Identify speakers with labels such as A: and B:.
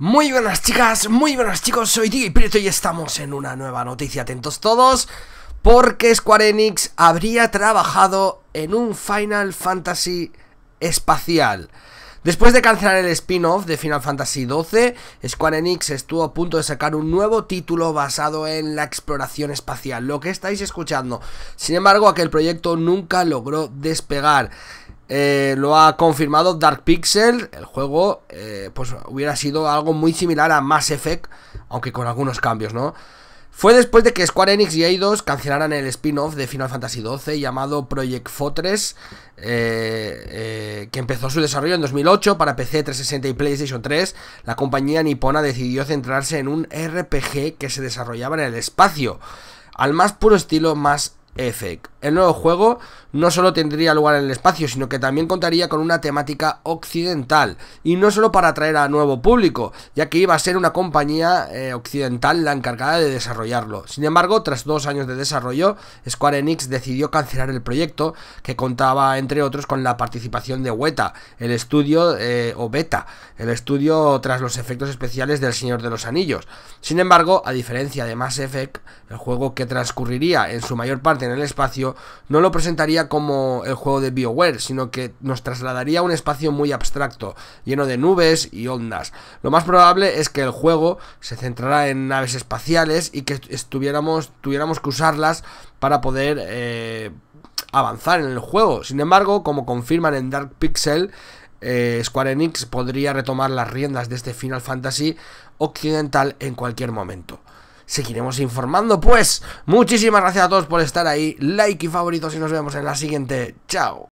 A: Muy buenas chicas, muy buenas chicos, soy y Prieto y estamos en una nueva noticia. Atentos todos, porque Square Enix habría trabajado en un Final Fantasy espacial. Después de cancelar el spin-off de Final Fantasy XII, Square Enix estuvo a punto de sacar un nuevo título basado en la exploración espacial, lo que estáis escuchando. Sin embargo, aquel proyecto nunca logró despegar. Eh, lo ha confirmado Dark Pixel. El juego eh, pues hubiera sido algo muy similar a Mass Effect, aunque con algunos cambios, ¿no? Fue después de que Square Enix y Eidos cancelaran el spin-off de Final Fantasy XII llamado Project Fortress, eh, que empezó su desarrollo en 2008 para PC 360 y PlayStation 3. La compañía nipona decidió centrarse en un RPG que se desarrollaba en el espacio, al más puro estilo Mass Effect. El nuevo juego no solo tendría lugar en el espacio, sino que también contaría con una temática occidental, y no solo para atraer a nuevo público, ya que iba a ser una compañía eh, occidental la encargada de desarrollarlo. Sin embargo, tras dos años de desarrollo, Square Enix decidió cancelar el proyecto, que contaba, entre otros, con la participación de Weta, el estudio, eh, o Beta, el estudio tras los efectos especiales del Señor de los Anillos. Sin embargo, a diferencia de Mass Effect, el juego que transcurriría en su mayor parte en el espacio, no, lo presentaría como el juego de BioWare, sino que nos trasladaría a un espacio muy abstracto, lleno de nubes y ondas. Lo más probable es que el juego se centrará en naves espaciales y que estuviéramos, tuviéramos que usarlas para poder eh, avanzar en el juego. Sin embargo, como confirman en Dark Pixel, eh, Square Enix podría retomar las riendas de este Final Fantasy occidental en cualquier momento seguiremos informando. Pues muchísimas gracias a todos por estar ahí, like y favoritos y nos vemos en la siguiente. Chao.